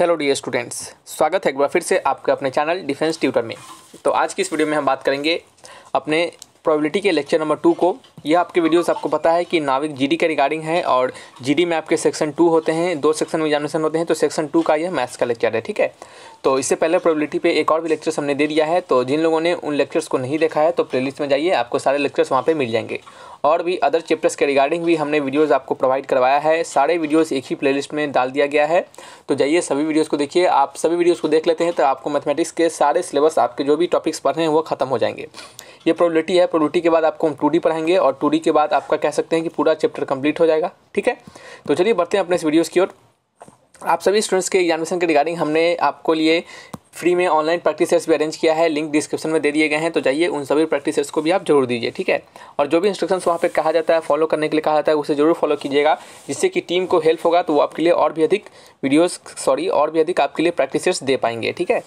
hello D students स्वागत है एक बार फिर से आपका अपने चैनल डिफेंस ट्यूटर में तो आज की इस वीडियो में हम बात करेंगे अपने प्रोबेबिलिटी के लेक्चर नंबर टू को यह आपके वीडियोस आपको पता है कि नाविक जीडी के रिगार्डिंग है और जीडी में आपके सेक्शन टू होते हैं दो सेक्शन में एग्जामिनेशन होते हैं तो सेक्शन टू का यह मैथ्स का लेक्चर है ठीक है तो इससे पहले प्रोबेबिलिटी पे एक और भी लेक्चर्स हमने दे दिया है तो जिन लोगों ने उन लेक्चर्स को नहीं देखा है तो प्ले में जाइए आपको सारे लेक्चर्स वहाँ पर मिल जाएंगे और भी अदर चैप्टर्स के रिगार्डिंग भी हमने वीडियोस आपको प्रोवाइड करवाया है सारे वीडियोस एक ही प्लेलिस्ट में डाल दिया गया है तो जाइए सभी वीडियोस को देखिए आप सभी वीडियोस को देख लेते हैं तो आपको मैथमेटिक्स के सारे सिलेबस आपके जो भी टॉपिक्स पढ़ने हैं वो खत्म हो जाएंगे ये प्रोबेबिलिटी है प्रोबेबिलिटी के बाद आपको हम टू पढ़ाएंगे और टू के बाद आपका कह सकते हैं कि पूरा चैप्टर कंप्लीट हो जाएगा ठीक है तो चलिए बढ़ते हैं अपने इस वीडियोज़ की ओर आप सभी स्टूडेंट्स के एग्जामिनेशन के रिगार्डिंग हमने आपको लिए फ्री में ऑनलाइन प्रैक्टिस सेट्स भी अरेंज किया है लिंक डिस्क्रिप्शन में दे दिए गए हैं तो जाइए उन सभी प्रैक्टिस सेट्स को भी आप जरूर दीजिए ठीक है और जो भी इंस्ट्रक्शंस वहाँ पे कहा जाता है फॉलो करने के लिए कहा जाता है उसे जरूर फॉलो कीजिएगा जिससे कि टीम को हेल्प होगा तो वो आपके लिए और भी अधिक वीडियोज़ सॉरी और भी अधिक आपके लिए प्रैक्टिस सेट्स दे पाएंगे ठीक है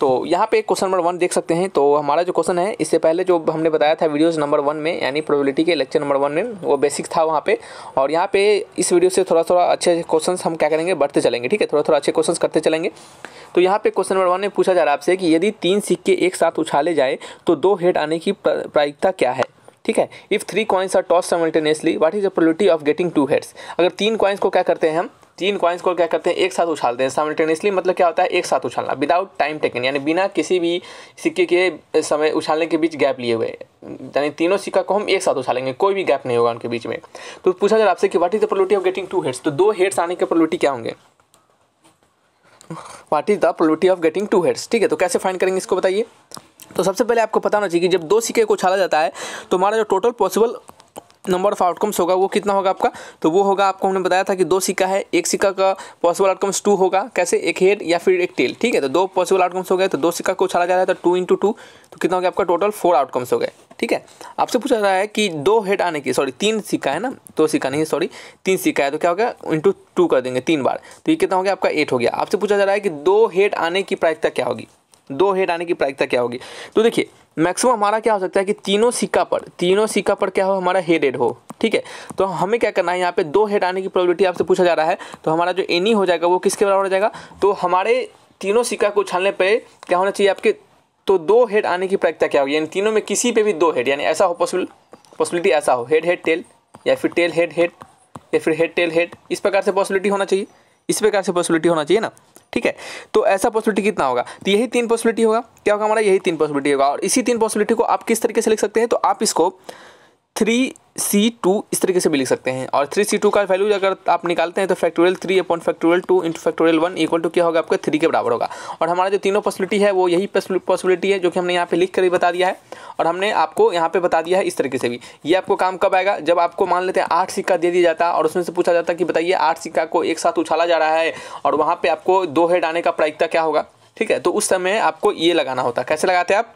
तो यहाँ पे क्वेश्चन नंबर वन देख सकते हैं तो हमारा जो क्वेश्चन है इससे पहले जो हमने बताया था वीडियोस नंबर वन में यानी प्रोबेबिलिटी के लेक्चर नंबर वन में वो बेसिक था वहाँ पे और यहाँ पे इस वीडियो से थोड़ा थोड़ा अच्छे क्वेश्चन हम क्या करेंगे बढ़ते चलेंगे ठीक है थोड़ा थोड़ा अच्छे क्वेश्चन करते चलेंगे तो यहाँ पे क्वेश्चन नंबर वन में पूछा जा रहा है आपसे कि यदि तीन सिक्के एक साथ उछाले जाए तो दो हेड आने की प्रायिकता क्या है ठीक है if three coins are toss simultaneously what is the probability of getting two heads अगर तीन कॉइन्स को क्या करते हैं हम तीन कॉइन्स को क्या करते हैं एक साथ उछालते हैं सामल्टेनियसली मतलब क्या होता है एक साथ उछालना विदाउट टाइम टेकन यानी बिना किसी भी सिक्के के समय उछालने के बीच गैप लिए हुए यानी तीनों सिक्का को हम एक साथ उछालेंगे कोई भी गैप नहीं होगा उनके बीच में तो पूछा जाए आपसे कि what is the probability of getting two heads तो दो हेड्स आने के प्रोलिटी क्या होंगे what is the probability of getting two heads ठीक है तो कैसे फाइंड करेंगे इसको बताइए तो सबसे पहले आपको पता होना चाहिए कि जब दो सिक्के को उछाला जाता है तो हमारा जो total possible number of outcomes होगा वो कितना होगा आपका तो वो होगा आपको हमने बताया था कि दो सिक्का है एक सिक्का का पॉसिबल आउटकम्स टू होगा कैसे एक हेड या फिर एक टेल ठीक है तो दो पॉसिबल आउटकम्स हो गए तो दो सिक्का को उछाला जा रहा है तो टू इंटू टू तो कितना हो गया आपका टोटल फोर आउटकम्स हो गए ठीक है आपसे पूछा जा रहा है कि दो हेड आने की सॉरी तीन सिक्का है ना दो सिक्का नहीं सॉरी तीन सिक्का है तो क्या हो गया इंटू टू कर देंगे तीन बार तो ये कितना हो गया आपका एट हो गया आपसे पूछा जा रहा है कि दो हेड आने की प्रायिकता क्या होगी दो हेड आने की प्रायिकता क्या होगी तो देखिए मैक्सिमम हमारा क्या हो सकता है कि तीनों सिक्का पर तीनों सिक्का पर क्या हो हमारा हेड हेड हो ठीक है तो हमें क्या करना है यहाँ पे दो हेड आने की प्रोबेबिलिटी आपसे पूछा जा रहा है तो हमारा जो एनी हो जाएगा वो किसके बराबर हो जाएगा तो हमारे तीनों सिक्का को उछालने पर क्या होना चाहिए आपके तो दो हेड आने की प्रायिकता क्या होगी यानी तीनों में किसी पे भी दो हेड यानी ऐसा हो पॉसिबल पॉसिबिलिटी ऐसा हो हेड हेड टेल या फिर टेल हेड हेड या फिर हेड टेल हेड इस प्रकार से पॉसिबिलिटी होना चाहिए इस प्रकार से पॉसिबिलिटी होना चाहिए ना ठीक है तो ऐसा पॉसिबिलिटी कितना होगा तो यही तीन पॉसिबिलिटी होगा क्या होगा हमारा यही तीन पॉसिबिलिटी होगा और इसी तीन पॉसिबिलिटी को आप किस तरीके से लिख सकते हैं तो आप इसको थ्री सी टू इस तरीके से भी लिख सकते हैं और थ्री सी टू का वैल्यू अगर आप निकालते हैं तो factorial three upon factorial two into factorial one equal to क्या होगा आपका थ्री के बराबर होगा और हमारा जो तीनों पॉसिबिलिटी है वो यही पॉसिबिलिटी है जो कि हमने यहाँ पे लिख कर भी बता दिया है और हमने आपको यहाँ पे बता दिया है इस तरीके से भी ये आपको काम कब आएगा जब आपको मान लेते हैं आठ सिक्का दे दिया जाता और उसमें से पूछा जाता कि बताइए आठ सिक्का को एक साथ उछाला जा रहा है और वहाँ पर आपको दो हेड आने का प्रायिकता क्या होगा ठीक है तो उस समय आपको ये लगाना होता कैसे लगाते हैं आप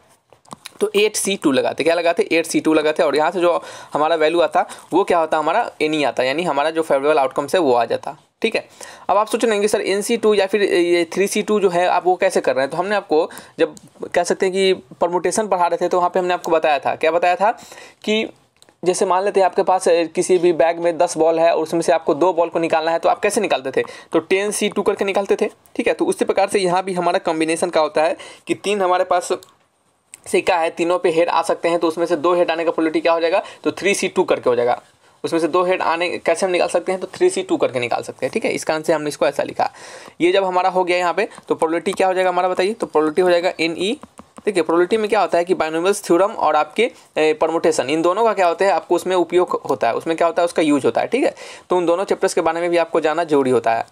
तो एट सी टू लगाते क्या लगाते एट सी टू लगाते और यहाँ से जो हमारा वैल्यू आता वो क्या होता हमारा एनी आता यानी हमारा जो फेवरेबल आउटकम्स है वो आ जाता ठीक है अब आप सोच रहेंगे सर एन सी टू या फिर ये थ्री सी टू जो है आप वो कैसे कर रहे हैं तो हमने आपको जब कह सकते हैं कि परमोटेशन पढ़ा रहे थे तो वहाँ पर हमने आपको बताया था क्या बताया था कि जैसे मान लेते हैं आपके पास किसी भी बैग में दस बॉल है और उसमें से आपको दो बॉल को निकालना है तो आप कैसे निकालते थे तो टेन सी टू करके निकालते थे ठीक है तो उसी प्रकार से यहाँ भी हमारा कॉम्बिनेशन का होता है कि तीन हमारे पास सिक्का है तीनों पे हेड आ सकते हैं तो उसमें से दो हेड आने का प्रोबेबिलिटी क्या हो जाएगा तो थ्री सी टू करके हो जाएगा उसमें से दो हेड आने कैसे हम निकाल सकते हैं तो थ्री सी टू करके निकाल सकते हैं ठीक है इसका आंसर हमने इसको ऐसा लिखा ये जब हमारा हो गया यहाँ पे तो प्रोबेबिलिटी क्या हो जाएगा हमारा बताइए तो प्रोबेबिलिटी हो जाएगा एन ई ठीक है प्रोबेबिलिटी में क्या होता है कि बाइनोमियल्स थ्योरम और आपके परमोटेशन इन दोनों का क्या होता है आपको उसमें उपयोग होता है उसमें क्या होता है उसका यूज होता है ठीक है तो उन दोनों चैप्टर्स के बारे में भी आपको जाना जरूरी होता है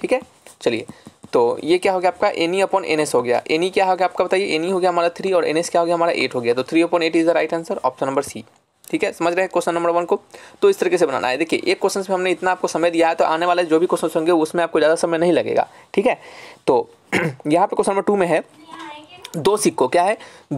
ठीक है चलिए तो ये क्या हो गया आपका N E upon N S हो गया एनी e क्या हो गया आपका बताइए एनी e हो गया हमारा थ्री और एन एस क्या हो गया हमारा एट हो गया तो three upon eight is the right answer option number C ठीक है समझ रहे हैं क्वेश्चन नंबर वन को तो इस तरीके से बनाना है देखिए एक क्वेश्चन में हमने इतना आपको समय दिया है तो आने वाले जो भी क्वेश्चन होंगे उसमें आपको ज़्यादा समय नहीं लगेगा ठीक है तो यहाँ पर क्वेश्चन नंबर टू में है दो सिक्कों क्या है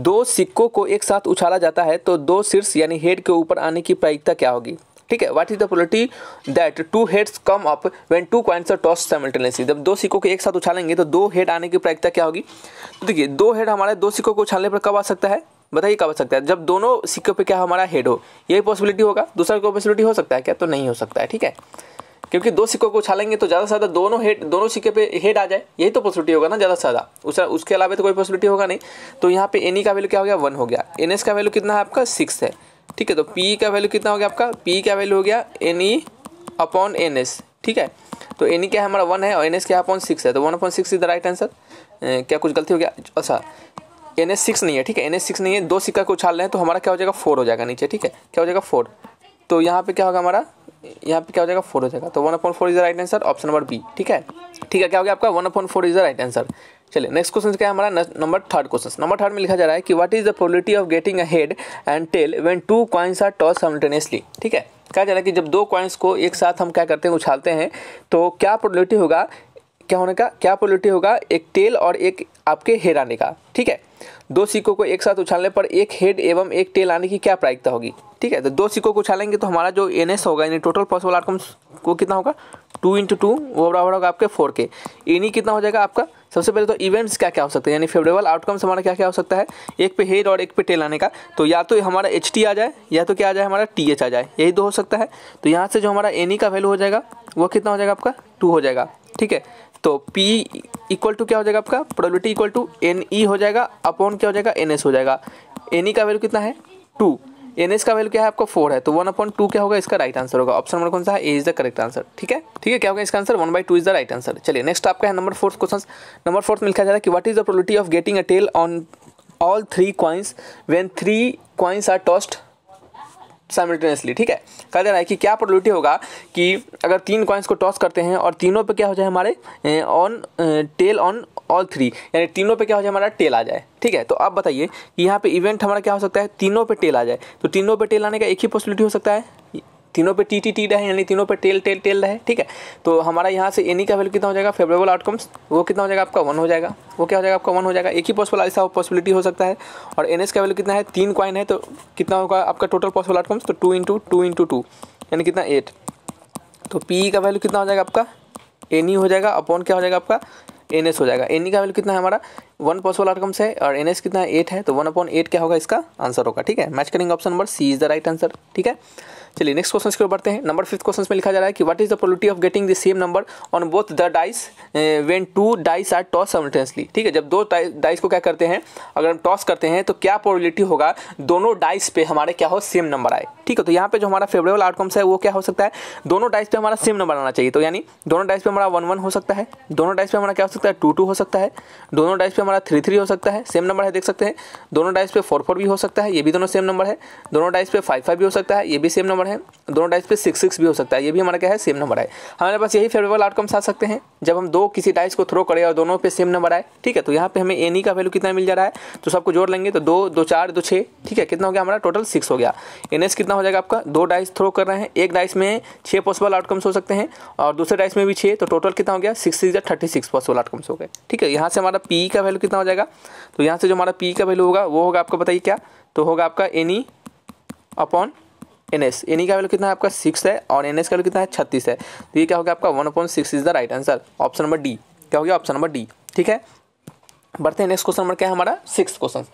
दो सिक्कों को एक साथ उछाला जाता है तो दो शीर्ष यानी हेड के ऊपर आने की प्रायिकता क्या होगी ठीक है what is the probability that two heads come up when two coins are toss simultaneously जब दो सिक्कों को एक साथ उछालेंगे तो दो हेड आने की प्रायिकता क्या होगी तो देखिए दो हेड हमारे दो सिक्कों को उछालने पर कब आ सकता है बताइए कब आ सकता है जब दोनों सिक्कों पे क्या हमारा हेड हो यही पॉसिबिलिटी होगा दूसरा कोई पॉसिबिलिटी हो सकता है क्या तो नहीं हो सकता है ठीक है क्योंकि दो सिक्कों को उछालेंगे तो ज़्यादा से ज़्यादा दोनों हेड दोनों सिक्के पे हेड आ जाए यही तो पॉसिबिलिटी होगा ना ज़्यादा से ज़्यादा उस उसके अलावा तो कोई पॉसिबिलिटी होगा नहीं तो यहाँ पे एनी e का वैल्यू क्या हो गया वन हो गया एन का वैल्यू कितना है आपका सिक्स है ठीक है तो पी का वैल्यू कितना हो गया आपका पी का वैल्यू हो गया N E upon N S ठीक है तो एन ई e क्या है हमारा वन है और एन एस क्या अपॉन सिक्स है तो one upon six is the right answer क्या कुछ गलती हो गया अच्छा एन एस सिक्स नहीं है ठीक है एन एस सिक्स नहीं है दो सिक्का को उछाल रहे हैं तो हमारा क्या हो जाएगा फोर हो जाएगा नीचे ठीक है क्या हो जाएगा फोर तो यहाँ पे क्या होगा हमारा यहाँ पे क्या हो जाएगा फोर हो जाएगा तो one upon four is the right answer option number B ठीक है ठीक है क्या हो गया आपका one upon four is the right answer चलिए नेक्स्ट क्वेश्चन क्या है हमारा number third question number third में लिखा जा रहा है कि what is the probability of getting a head and tail when two coins are toss simultaneously ठीक है क्या जा रहा है कि जब दो क्वाइंस को एक साथ हम क्या करते हैं उछालते हैं तो क्या प्रोबेबिलिटी होगा क्या होने का क्या प्रोबेबिलिटी होगा एक टेल और एक आपके हेड आने का ठीक है दो सिक्कों को एक साथ उछालने पर एक हेड एवं एक टेल आने की क्या प्रायिकता होगी ठीक है तो दो सिक्कों को उछालेंगे तो हमारा जो एन एस होगा यानी टोटल पॉसिबल आउटकम्स को कितना होगा टू इंटू टू वो बराबर होगा आपके फोर के एनी कितना हो जाएगा आपका सबसे पहले तो इवेंट्स क्या क्या हो सकते हैं यानी फेवरेबल आउटकम्स हमारा क्या क्या हो सकता है एक पे हेड और एक पे टेल आने का तो या तो हमारा एच आ जाए या तो क्या आ जाए हमारा टी आ जाए यही दो हो सकता है तो यहाँ से जो हमारा एनी का वैल्यू हो जाएगा वो कितना हो जाएगा आपका टू हो जाएगा ठीक है तो पी इक्वल टू क्या हो जाएगा आपका probability equal to N E हो जाएगा अपॉन क्या हो जाएगा एन एस हो जाएगा एन ई e का वैल्यू कितना है टू एन एस का वैल्यू क्या है आपका फोर है तो वन अपॉइंट टू क्या होगा इसका राइट आंसर होगा ऑप्शन नंबर कौन सा है A is the correct answer ठीक है ठीक है क्या होगा इसका answer one by two is the right answer चलिए नेक्स्ट आपका है number fourth question number fourth में लिखा जा रहा है कि what is the probability of getting a tail on all three coins when three coins are tossed simultaneously ठीक है कह दे रहा है कि क्या प्रोबेबिलिटी होगा कि अगर तीन कॉइन्स को टॉस करते हैं और तीनों पे क्या हो जाए हमारे on tail on all three यानी तीनों पे क्या हो जाए हमारा टेल आ जाए ठीक है तो आप बताइए कि यहाँ पे इवेंट हमारा क्या हो सकता है तीनों पे टेल आ जाए तो तीनों पे टेल आने का एक ही पॉसिबिलिटी हो सकता है तीनों पे टी टी टी रहे यानी तीनों पे टेल टेल टेल रहे ठीक है तो हमारा यहाँ से एनी का वैल्यू कितना हो जाएगा फेवरेबल आउटकम्स वो कितना हो जाएगा आपका वन हो जाएगा वो क्या हो जाएगा आपका वन हो जाएगा एक ही पॉसिबल ऐसा पॉसिबिलिटी हो सकता है और एन का वैल्यू कितना है तीन क्वाइन है तो कितना होगा आपका टोटल पॉसिबल आउटकम्स तो two into two into two यानी कितना एट तो पी e का वैल्यू कितना हो जाएगा आपका एन हो जाएगा अपॉन क्या हो जाएगा आपका एन हो जाएगा एन का वैल्यू कितना है हमारा वन पॉसिबल आउटकम्स है और एन कितना है एट है तो वन अपॉन एट क्या होगा इसका आंसर होगा ठीक है मैच करेंगे option number C is the right answer ठीक है चलिए नेक्स्ट क्वेश्चन की ओर बढ़ते हैं नंबर फिफ्थ क्वेश्चन में लिखा जा रहा है कि what is the probability of getting the same number on both the dice when two dice are toss simultaneously ठीक है जब दो डाइस को क्या करते हैं अगर हम टॉस करते हैं तो क्या प्रोबेबिलिटी होगा दोनों डाइस पे हमारे क्या हो सेम नंबर आए ठीक है तो यहाँ पे जो हमारा फेवरेबल आउटकम्स है वो क्या हो सकता है दोनों डाइस पे हमारा सेम नंबर आना चाहिए तो यानी दोनों डाइस पे हमारा वन वन हो सकता है दोनों डाइस पे हमारा क्या हो सकता है टू टू हो सकता है दोनों डाइस पे हमारा थ्री थ्री हो सकता है सेम नंबर है देख सकते हैं दोनों डाइस पे फोर फोर भी हो सकता है ये भी दोनों सेम नंबर है दोनों डाइस पे फाइव फाइव भी हो सकता है ये भी सेम नंबर है दोनों डाइस पे सिक्स सिक्स भी हो सकता है ये भी हमारा क्या है सेम नंबर है हमारे पास यही फेवरेबल आउटकम्स आ सकते हैं जब हम दो किसी डाइस को थ्रो करें और दोनों पे सेम नंबर आए ठीक है तो यहाँ पे हमें एनी का वैल्यू कितना मिल जा रहा है तो सबको जोड़ लेंगे तो दो दो चार दो छः ठीक है कितना हो गया हमारा टोटल सिक्स हो गया एन एस कितना हो जाएगा आपका दो डाइस थ्रो कर रहे हैं एक डाइस में छः पॉसिबल आउटकम्स हो सकते हैं और दूसरे डाइस में भी छः तो टोटल कितना हो गया six six thirty six possible outcomes हो गए ठीक है यहाँ से हमारा पी का वैल्यू कितना हो जाएगा तो यहाँ से जो हमारा पी का वैल्यू होगा वो होगा आपका बताइए क्या तो होगा आपका एनी अपॉन N N S N value कितना है आपका सिक्स है और एन एस का वैल्यू कितना है छत्तीस है तो ये क्या हो गया आपका one upon six is the right answer option number D क्या हो गया ऑप्शन नंबर डी ठीक है बढ़ते हैं नेक्स्ट क्वेश्चन नंबर क्या है हमारा six question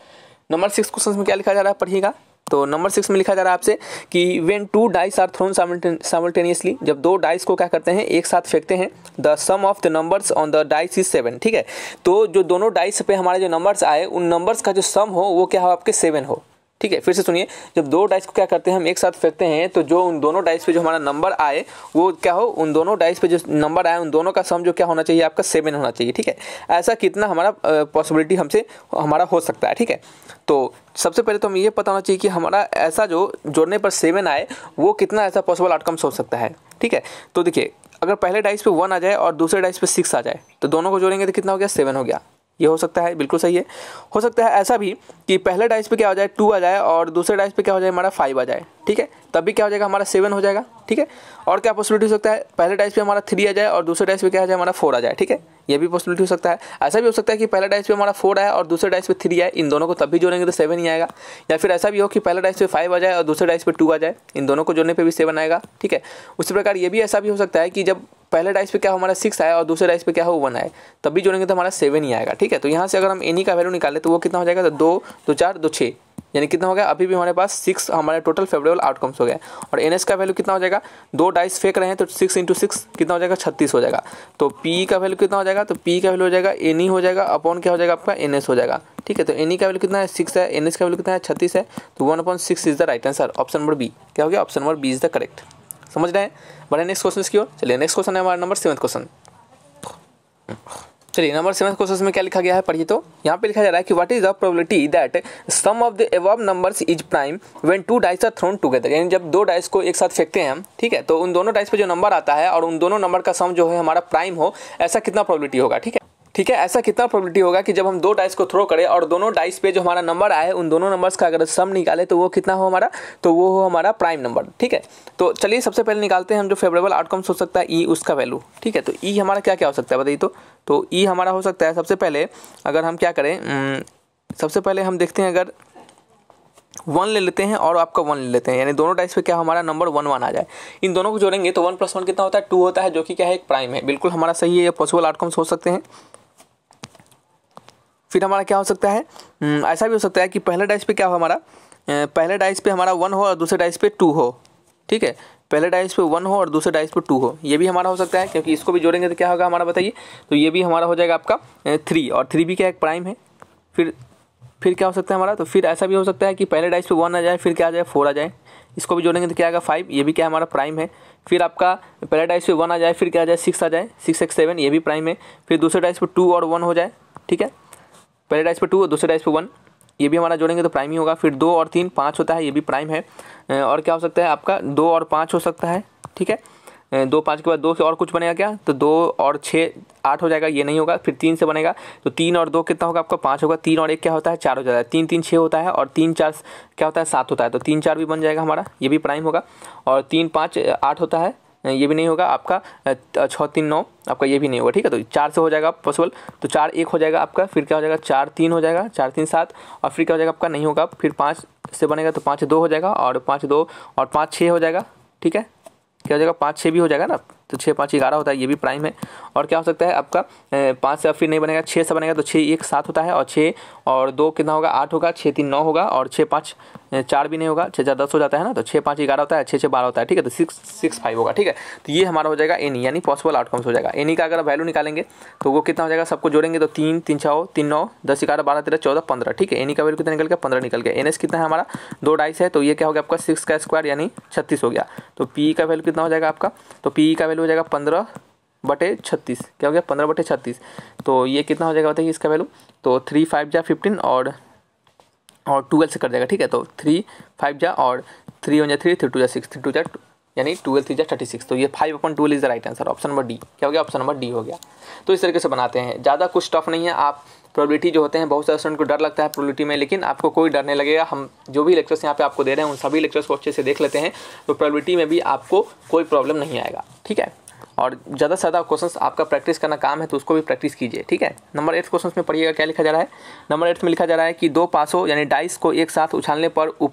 number six question में क्या लिखा जा रहा है पढ़िएगा तो नंबर सिक्स में लिखा जा रहा है आपसे कि when two dice are thrown simultaneously जब दो डाइस को क्या करते हैं एक साथ फेंकते हैं the sum of the numbers on the dice is seven ठीक है तो जो दोनों डाइस पे हमारे जो नंबर्स आए उन नंबर्स का जो सम हो वो क्या हो आपके सेवन हो ठीक है फिर से सुनिए जब दो डाइस को क्या करते हैं हम एक साथ फेंकते हैं तो जो उन दोनों डाइस पे जो हमारा नंबर आए वो क्या हो उन दोनों डाइस पे जो नंबर आए उन दोनों का सम जो क्या होना चाहिए आपका सेवन होना चाहिए ठीक है ऐसा कितना हमारा पॉसिबिलिटी हमसे हमारा हो सकता है ठीक है तो सबसे पहले तो हमें ये पता होना चाहिए कि हमारा ऐसा जो जोड़ने पर सेवन आए वो कितना ऐसा पॉसिबल आउटकम्स हो सकता है ठीक है तो देखिए अगर पहले डाइस पे वन आ जाए और दूसरे डाइस पे सिक्स आ जाए तो दोनों को जोड़ेंगे तो कितना हो गया सेवन हो गया ये हो सकता है बिल्कुल सही है हो सकता है ऐसा भी कि पहले डाइस पे क्या हो जाए टू आ जाए और दूसरे डाइस पे क्या हो जाए हमारा फाइव आ जाए ठीक है तब भी क्या हो जाएगा हमारा सेवन हो जाएगा ठीक है और क्या पॉसिबिलिटी हो सकता है पहले डाइस पे हमारा थ्री आ जाए और दूसरे डाइस पे क्या हो जाए हमारा फोर आ जाए ठीक है ये भी पॉसिबिलिटी हो सकता है ऐसा भी हो सकता है कि पहले डाइस पे हमारा फोर आए और दूसरे डाइस पे थ्री आए इन दोनों को तब भी जोड़ेंगे तो सेवन ही आएगा या फिर ऐसा भी हो कि पहले डाइस पे फाइव आ जाए और दूसरे डाइस पे टू आ जाए इन दोनों को जोड़ने पर भी सेवन आएगा ठीक है उसी प्रकार ये भी ऐसा भी हो सकता है कि जब पहले डाइस पे क्या हो हमारा सिक्स आया और दूसरे डाइस पे क्या हो वन आए तभी जोड़ेंगे तो हमारा सेवन ही आएगा ठीक है तो यहाँ से अगर हम एनी का वैल्यू निकालें तो वो कितना हो जाएगा तो दो दो चार दो छः यानी कितना हो गया अभी भी हमारे पास सिक्स हमारे टोटल फेवरेबल आउटकम्स हो गए और एन का वैल्यू कितना हो जाएगा दो डाइस फेंक रहे हैं तो सिक्स इंटू सिक्स कितना हो जाएगा छत्तीस हो जाएगा तो पी का वैल्यू कितना हो जाएगा तो पी का वैल्यू हो जाएगा एन हो जाएगा अपॉन क्या हो जाएगा आपका एन हो जाएगा ठीक है तो एन का वैल्यू कितना है सिक्स है एन का वैल्यू कितना है छत्तीस है तो one upon six is the right answer option number B क्या हो गया option number B is the correct समझ रहे हैं बड़े नेक्स्ट क्वेश्चन की ओर चलिए नेक्स्ट क्वेश्चन है हमारा नंबर सेवन क्वेश्चन चलिए नंबर सेवन क्वेश्चन में क्या लिखा गया है पढ़िए तो यहाँ पे लिखा जा रहा है कि what is the probability that sum of the above numbers is prime when two dice are thrown together यानी जब दो डाइस को एक साथ फेंकते हैं हम ठीक है तो उन दोनों डाइस पे जो नंबर आता है और उन दोनों नंबर का सम जो है हमारा प्राइम हो ऐसा कितना प्रॉबिलिटी होगा ठीक है ठीक है ऐसा कितना प्रॉबिलिटी होगा कि जब हम दो डाइस को थ्रो करें और दोनों डाइस पे जो हमारा नंबर आए उन दोनों नंबर्स का अगर सम निकाले तो वो कितना हो हमारा तो वो हो हमारा प्राइम नंबर ठीक है तो चलिए सबसे पहले निकालते हैं हम जो फेवरेबल आउटकम्स हो सकता है ई e उसका वैल्यू ठीक है तो ई e हमारा क्या क्या हो सकता है बताइए तो तो ई e हमारा हो सकता है सबसे पहले अगर हम क्या करें सबसे पहले हम देखते हैं अगर वन ले लेते हैं और आपका वन ले लेते हैं यानी दोनों टाइप्स पे क्या हमारा नंबर वन वन आ जाए इन दोनों को जोड़ेंगे तो वन प्लस वन कितना होता है टू होता है जो कि क्या है एक प्राइम है बिल्कुल हमारा सही है पॉसिबल आउटकम्स हो सकते हैं फिर हमारा क्या हो सकता है हम्म, ऐसा भी हो सकता है कि पहले डाइस पे क्या हो हमारा पहले डाइस पे हमारा वन हो और दूसरे डाइस पे टू हो ठीक है पहले डाइस पे वन हो और दूसरे डाइस पे टू हो ये भी हमारा हो सकता है क्योंकि इसको भी जोड़ेंगे तो क्या होगा हमारा बताइए तो ये भी हमारा हो जाएगा आपका थ्री और थ्री भी क्या एक प्राइम है फिर फिर क्या हो सकता है हमारा तो फिर ऐसा भी हो सकता है कि पहले डाइस पे वन आ जाए फिर क्या आ जाए फोर आ जाए इसको भी जोड़ेंगे तो क्या आएगा फाइव ये भी क्या हमारा प्राइम है फिर आपका पहले डाइस पे वन आ जाए फिर क्या आ जाए सिक्स आ जाए सिक्स एक्स सेवन ये भी प्राइम है फिर दूसरे डाइस पे टू और वन हो जाए ठीक है पहले डाइस पे टू और दूसरे डाइस पे वन ये भी हमारा जोड़ेंगे तो प्राइम ही होगा फिर दो और तीन पाँच होता है ये भी प्राइम है और क्या हो सकता है आपका दो और पाँच हो सकता है ठीक है दो पाँच के बाद दो से और कुछ बनेगा क्या तो दो और छः आठ हो जाएगा ये नहीं होगा फिर तीन से बनेगा तो तीन और दो कितना होगा आपका पाँच होगा तीन और एक क्या होता है चार हो जाता है तीन तीन छः होता है और तीन चार क्या होता है सात होता है तो तीन चार भी बन जाएगा हमारा ये भी प्राइम होगा और तीन पाँच आठ होता है ये भी नहीं होगा आपका छः तीन नौ आपका ये भी नहीं होगा ठीक है तो चार से हो जाएगा पॉसिबल तो चार एक हो जाएगा आपका फिर क्या हो जाएगा चार तीन हो जाएगा चार तीन सात और फिर क्या हो जाएगा आपका नहीं होगा फिर पाँच से बनेगा तो पाँच दो हो जाएगा और पाँच दो और पाँच छः हो जाएगा ठीक है क्या हो जाएगा पाँच छः भी हो जाएगा ना तो छः पाँच ग्यारह होता है ये भी प्राइम है और क्या हो सकता है आपका पाँच से फिर नहीं बनेगा छः से बनेगा तो छः एक सात होता है और छः और दो कितना होगा आठ होगा छः तीन नौ होगा और छः पाँच चार भी नहीं होगा छः चार दस हो जाता है ना तो छः पाँच ग्यारह होता है छः छः बारह होता है ठीक है तो सिक्स सिक्स फाइव होगा ठीक है तो ये हमारा हो जाएगा एनी यानी पॉसिबल आउटकम्स हो जाएगा एनी का अगर वैल्यू निकालेंगे तो वो कितना हो जाएगा सबको जोड़ेंगे तो तीन तीन छः तीन नौ दस ग्यारह बारह तेरह चौदह पंद्रह ठीक है एनी का वैल्यू कितना निकल गया पंद्रह निकल गया एन कितना है हमारा दो डाइस है तो ये क्या हो गया आपका सिक्स का स्क्वायर यानी छत्तीस हो गया तो पी का वैल्यू कितना हो जाएगा आपका तो पी का वैल्यू हो जाएगा पंद्रह बटे छत्तीस क्या हो गया पंद्रह बटे छत्तीस तो ये कितना हो जाएगा बताइए इसका वैल्यू तो थ्री फाइव जा फिफ्टीन और और ट्वेल्थ से कर जाएगा ठीक है तो थ्री फाइव जा और थ्री वन जा थ्री थ्री टू जा सिक्स थ्री टू जा यानी ट्वेल्थ थ्री जा थर्टी सिक्स तो ये five upon twelve is the right answer option number D क्या हो गया ऑप्शन नंबर डी हो गया तो इस तरीके से बनाते हैं ज़्यादा कुछ टफ नहीं है आप प्रोबेबिलिटी जो होते हैं बहुत सारे स्टूडेंट को डर लगता है प्रोबेबिलिटी में लेकिन आपको कोई डर नहीं लगेगा हम जो भी लेक्चर्स यहाँ पे आपको दे रहे हैं उन सभी लेक्चर्स को अच्छे से देख लेते हैं तो प्रोबेबिलिटी में भी आपको कोई प्रॉब्लम नहीं आएगा ठीक है और ज़्यादा से ज़्यादा क्वेश्चन आपका प्रैक्टिस करना काम है तो उसको भी प्रैक्टिस कीजिए ठीक है नंबर एट्थ क्वेश्चन में पढ़िएगा क्या लिखा जा रहा है नंबर एट्थ में लिखा जा रहा है कि दो पासों यानी डाइस को एक साथ उछालने पर उप,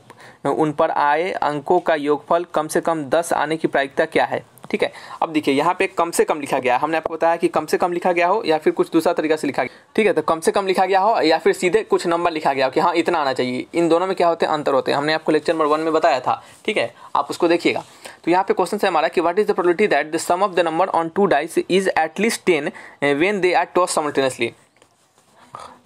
उन पर आए अंकों का योगफल कम से कम दस आने की प्रायिकता क्या है ठीक है अब देखिए यहाँ पे कम से कम लिखा गया हमने आपको बताया कि कम से कम लिखा गया हो या फिर कुछ दूसरा तरीका से लिखा गया ठीक है तो कम से कम लिखा गया हो या फिर सीधे कुछ नंबर लिखा गया हो कि हाँ इतना आना चाहिए इन दोनों में क्या होते हैं अंतर होते हैं हमने आपको लेक्चर नंबर वन में बताया था ठीक है आप उसको देखिएगा तो यहाँ पे क्वेश्चन है हमारा कि what is the probability that the sum of the number on two dice is at least ten when they are toss simultaneously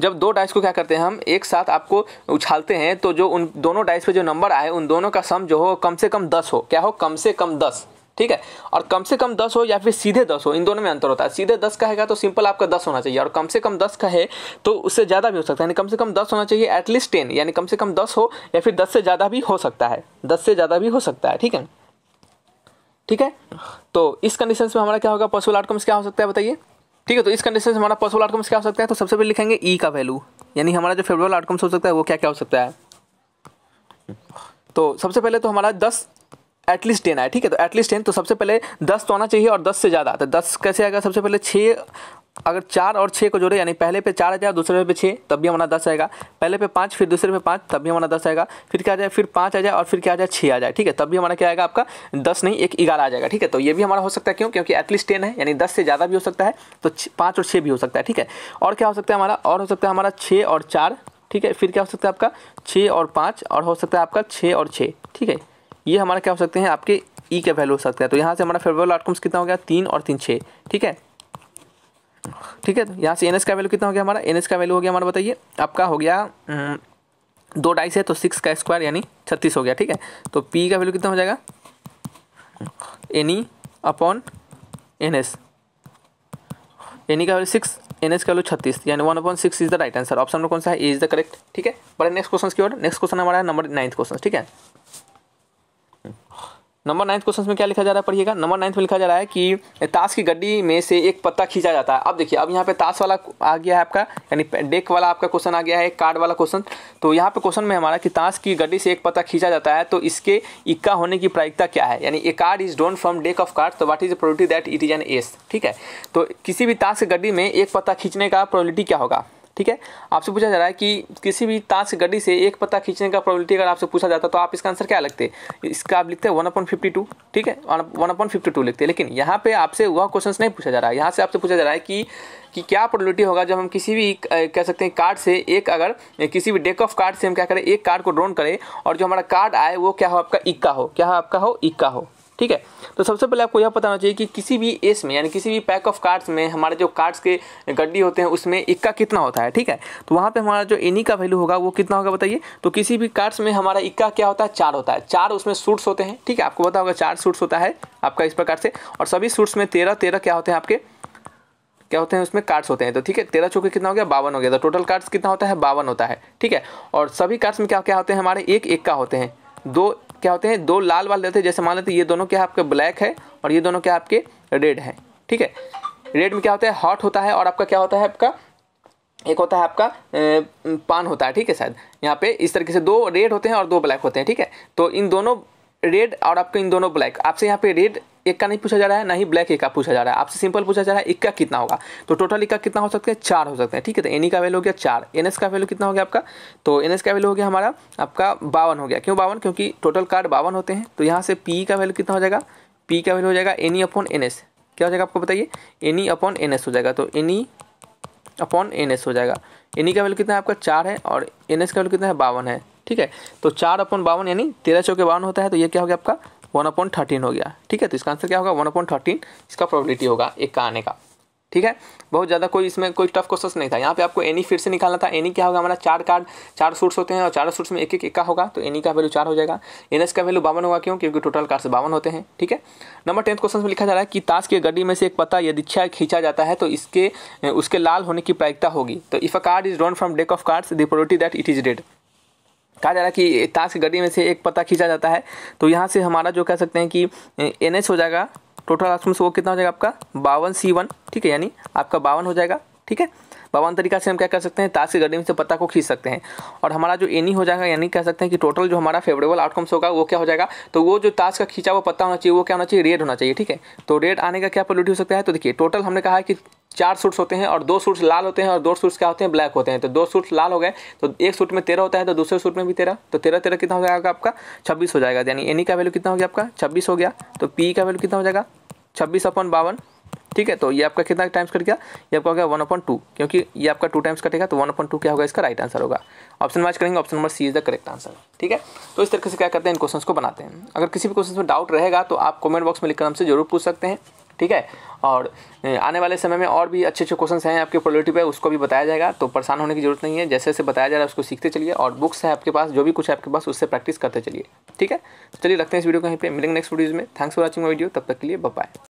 जब दो डाइस को क्या करते हैं हम एक साथ आपको उछालते हैं तो जो उन दोनों डाइस पे जो नंबर आए उन दोनों का सम जो हो कम से कम दस हो क्या हो कम से कम दस ठीक है और कम से कम दस हो या फिर सीधे दस हो इन दोनों में अंतर होता है सीधे दस का है तो सिंपल आपका दस होना चाहिए और कम से कम दस का है तो उससे ज़्यादा भी हो सकता है यानी कम से कम दस होना चाहिए एटलीस्ट टेन यानी कम से कम दस हो या फिर दस से ज़्यादा भी हो सकता है दस से ज़्यादा भी हो सकता है ठीक है ठीक है तो इस कंडीशन में हमारा क्या होगा पॉसिबल आउटकम्स क्या हो सकता है बताइए ठीक है तो इस कंडीशन में हमारा पॉसिबल आउटकम्स क्या हो सकता है तो सबसे पहले लिखेंगे ई e का वैल्यू यानी हमारा जो फेवरेबल आउटकम्स हो सकता है वो क्या क्या हो सकता है तो सबसे पहले तो हमारा दस एटलीस्ट टेन आए ठीक है तो एटलीस्ट टेन तो सबसे पहले दस तो आना चाहिए और दस से ज़्यादा तो दस कैसे आएगा सबसे पहले छः अगर चार और छः को जोड़े यानी पहले पे चार आ जाए दूसरे पे छः तब भी हमारा दस आएगा पहले पे पाँच फिर दूसरे पे पाँच तब भी हमारा दस आएगा फिर क्या आ जाए फिर पाँच आ जाए और फिर क्या आ जाए छः आ जाए ठीक है तब भी हमारा क्या आएगा आपका दस नहीं एक ग्यारह आ जाएगा ठीक है तो ये भी हमारा हो सकता है क्यों क्योंकि एटलीस्ट टेन है यानी दस से ज़्यादा भी हो सकता है तो पाँच और छः भी हो सकता है ठीक है और क्या हो सकता है हमारा और हो सकता है हमारा छः और चार ठीक है फिर क्या हो सकता है आपका छः और पाँच और हो सकता है आपका छः और छः ठीक है ये हमारा क्या हो सकते हैं आपके ई का वैल्यू हो सकता है तो यहाँ से हमारा फेवरेबल आउटकम्स कितना हो गया तीन और तीन छः ठीक है ठीक है यहाँ से एन का वैल्यू कितना हो गया हमारा एन एस का वैल्यू हो गया हमारा बताइए आपका हो गया हम्म, दो ढाई से तो सिक्स का स्क्वायर यानी छत्तीस हो गया ठीक है तो पी का वैल्यू कितना हो जाएगा एनी अपॉन N N S N value six N S का वैल्यू छत्तीस यानी one upon six is the right answer option number कौन सा है इज द करेक्ट ठीक है बड़े नेक्स्ट क्वेश्चन की ओर नेक्स्ट क्वेश्चन हमारा है नंबर नाइन्थ क्वेश्चन ठीक है नंबर नाइन्थ क्वेश्चन में क्या लिखा जा रहा है पढ़िएगा नंबर नाइन्थ में लिखा जा रहा है कि ताश की गड्डी में से एक पत्ता खींचा जाता है अब देखिए अब यहाँ पे ताश वाला आ गया है आपका यानी डेक वाला आपका क्वेश्चन आ गया है कार्ड वाला क्वेश्चन तो यहाँ पे क्वेश्चन में हमारा कि ताश की गड्डी से एक पत्ता खींचा जाता है तो इसके इक्का होने की प्रायिकता क्या है यानी a card is drawn from deck of card तो what is probability that it is an S ठीक है तो किसी भी ताश की गड्डी में एक पत्ता खींचने का प्रोलिटी क्या होगा ठीक है आपसे पूछा जा रहा है कि किसी भी ताश गड्डी से एक पत्ता खींचने का प्रॉब्लिटी अगर आपसे पूछा जाता तो आप इसका आंसर क्या लगते इसका आप लिखते हैं वन अपॉइंट फिफ्टी टू ठीक है वन अपॉइंट फिफ्टी टू लिखते हैं लेकिन यहाँ पे आपसे वह क्वेश्चन नहीं पूछा जा रहा है यहाँ से आपसे पूछा जा रहा है कि कि क्या प्रॉब्लिटी होगा जब हम किसी भी कह सकते हैं कार्ड से एक अगर किसी भी डेक ऑफ कार्ड से हम क्या करें एक कार्ड को ड्रोन करें और जो हमारा कार्ड आए वो क्या हो आपका इक्का हो क्या हो आपका हो इक्का हो ठीक है तो सबसे पहले आपको यह पता होना चाहिए कि किसी भी एस में यानी किसी भी पैक ऑफ कार्ड्स में हमारे जो कार्ड्स के गड्डी होते हैं उसमें इक्का कितना होता है ठीक है तो वहाँ पे हमारा जो एनी का वैल्यू होगा वो कितना होगा बताइए तो किसी भी कार्ड्स में हमारा इक्का क्या होता है चार होता है चार उसमें सूट्स होते हैं ठीक है आपको पता होगा चार सूट्स होता है आपका इस प्रकार से और सभी सूट्स में तेरह तेरह क्या होते हैं आपके क्या होते हैं उसमें कार्ड्स होते हैं तो ठीक है तेरह चौके कितना हो गया बावन हो गया तो टोटल कार्ड्स कितना होता है बावन होता है ठीक है और सभी कार्ड्स में क्या क्या होते हैं हमारे एक एक का होते हैं दो क्या होते हैं दो लाल वाले होते हैं जैसे मान लेते ये दोनों क्या आपके ब्लैक है और ये दोनों क्या आपके रेड है ठीक है रेड में क्या होता है हॉट होता है और आपका क्या होता है आपका एक होता है आपका पान होता है ठीक है शायद यहाँ पे इस तरीके से दो रेड होते हैं और दो ब्लैक होते हैं ठीक है तो इन दोनों रेड और आपके इन दोनों ब्लैक आपसे यहाँ पे रेड एक का नहीं पूछा जा रहा है ना ही ब्लैक एक का पूछा जा रहा है आपसे सिंपल पूछा जा रहा है इक्का कितना होगा तो टोटल इक्का कितना हो सकता है चार हो सकता है ठीक है तो एनी का वैल्यू हो गया चार एन का वैल्यू कितना हो गया आपका तो एन का वैल्यू हो गया हमारा आपका बावन हो गया क्यों बावन क्योंकि टोटल कार्ड बावन होते हैं तो यहाँ से पी का वैल्यू कितना हो जाएगा पी का वैल्यू हो जाएगा एनी अपॉन एन क्या हो जाएगा आपको बताइए एनी अपॉन एन हो जाएगा तो एनी अपॉन एन हो जाएगा एनी का वैल्यू कितना है आपका चार है और एन का वैल्यू कितना है बावन है ठीक है तो चार अपॉन बावन यानी तेरह चौके बावन होता है तो ये क्या हो गया आपका वन अपॉइंट थर्टीन हो गया ठीक है तो इसका आंसर क्या होगा वन अपॉइंट थर्टीन इसका प्रोबेबिलिटी होगा एक का आने का ठीक है बहुत ज़्यादा कोई इसमें कोई टफ क्वेश्चन नहीं था यहाँ पे आपको एनी फिर से निकालना था एनी क्या होगा हमारा चार कार्ड चार सूट्स होते हैं और चार सूट्स में एक एक का होगा तो एनी का वैल्यू चार हो जाएगा एन का वैल्यू बावन होगा क्यों क्योंकि टोटल कार्ड से बावन होते हैं ठीक है नंबर टेंथ क्वेश्चन में लिखा जा रहा है कि ताश के गड्डी में से एक पता यदि खींचा जाता है तो इसके उसके लाल होने की प्रायिकता होगी तो if a card is drawn from deck of cards the probability that it is dead कहा जा रहा है कि ताश की गड्डी में से एक पत्ता खींचा जाता है तो यहाँ से हमारा जो कह सकते हैं कि एन हो जाएगा टोटल से वो कितना हो जाएगा आपका बावन सी वन ठीक है यानी आपका बावन हो जाएगा ठीक है बावन तरीका से हम क्या कर सकते हैं ताश की में से पत्ता को खींच सकते हैं और हमारा जो एनी हो जाएगा यानी कह सकते हैं कि टोटल जो हमारा फेवरेबल आउटकम्स होगा वो क्या हो जाएगा तो वो जो ताश का खींचा हुआ पत्ता होना चाहिए वो क्या होना चाहिए रेड होना चाहिए ठीक है तो रेड आने का क्या पॉलिटी हो सकता है तो देखिए टोटल हमने कहा है कि चार सूट्स होते हैं और दो सूट्स लाल होते हैं और दो सूट्स क्या होते हैं ब्लैक होते हैं तो दो सूट्स लाल हो गए तो एक सूट में तेरह होता है तो दूसरे सूट में भी तेरह तो तेरह तेरह कितना हो जाएगा आपका छब्बीस हो जाएगा यानी एनी का वैल्यू कितना हो गया आपका छब्बीस हो गया तो पी e का वैल्यू कितना हो जाएगा छब्बीस अपन बावन ठीक है तो ये आपका कितना टाइम्स कट गया ये आपका हो गया वन अपॉइंट टू क्योंकि ये आपका टू टाइम्स कटेगा तो वन अपॉइंट टू क्या होगा इसका राइट आंसर होगा ऑप्शन वाइज करेंगे option number C is the correct answer ठीक है तो इस तरीके से क्या करते हैं इन क्वेश्चन को बनाते हैं अगर किसी भी क्वेश्चन में डाउट रहेगा तो आप कॉमेंट बॉक्स में लिखकर हमसे जरूर पूछ सकते हैं ठीक है और आने वाले समय में और भी अच्छे अच्छे क्वेश्चन हैं आपके प्रोलिटी पर उसको भी बताया जाएगा तो परेशान होने की जरूरत नहीं है जैसे जैसे बताया जा रहा है उसको सीखते चलिए और बुक्स है आपके पास जो भी कुछ है आपके पास उससे प्रैक्टिस करते चलिए ठीक है चलिए रखते हैं इस वीडियो को यहीं पर मिलेंगे नेक्स्ट वीडियो में थैंक्स फॉर वॉचिंग वीडियो तब तक के लिए बाय